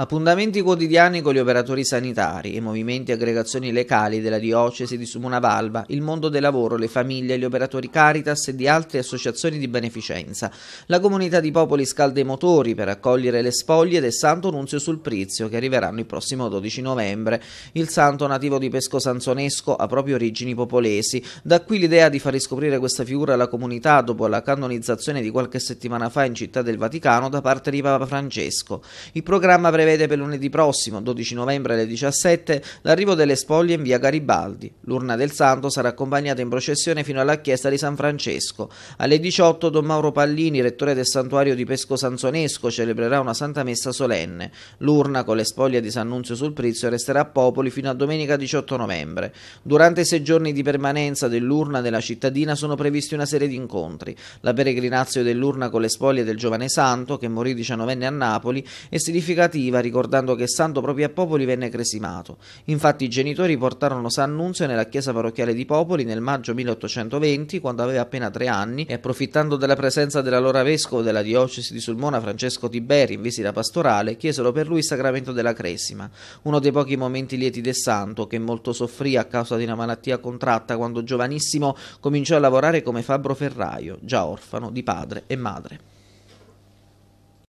Appuntamenti quotidiani con gli operatori sanitari i movimenti e aggregazioni locali della diocesi di Valva, il mondo del lavoro, le famiglie, gli operatori Caritas e di altre associazioni di beneficenza. La comunità di popoli scalda i motori per accogliere le spoglie del Santo Nunzio sul Prizio che arriveranno il prossimo 12 novembre. Il santo nativo di Pesco Sanzonesco ha proprio origini popolesi. Da qui l'idea di far riscoprire questa figura alla comunità dopo la canonizzazione di qualche settimana fa in Città del Vaticano da parte di Papa Francesco. Il programma prevede prevede per lunedì prossimo, 12 novembre alle 17, l'arrivo delle spoglie in via Garibaldi. L'urna del santo sarà accompagnata in processione fino alla chiesa di San Francesco. Alle 18 Don Mauro Pallini, rettore del santuario di Pesco Sanzonesco, celebrerà una santa messa solenne. L'urna con le spoglie di Sannunzio sul Prizio resterà a Popoli fino a domenica 18 novembre. Durante i sei giorni di permanenza dell'urna della cittadina sono previsti una serie di incontri. La peregrinazio dell'urna con le spoglie del giovane santo, che morì 19enne a Napoli, è significativa chiudeva ricordando che Santo proprio a Popoli venne cresimato. Infatti i genitori portarono San Nunzio nella chiesa parrocchiale di Popoli nel maggio 1820, quando aveva appena tre anni, e approfittando della presenza dell'allora vescovo della diocesi di Sulmona Francesco Tiberi in visita pastorale, chiesero per lui il sacramento della cresima, uno dei pochi momenti lieti del santo, che molto soffrì a causa di una malattia contratta quando giovanissimo cominciò a lavorare come fabbro ferraio, già orfano di padre e madre.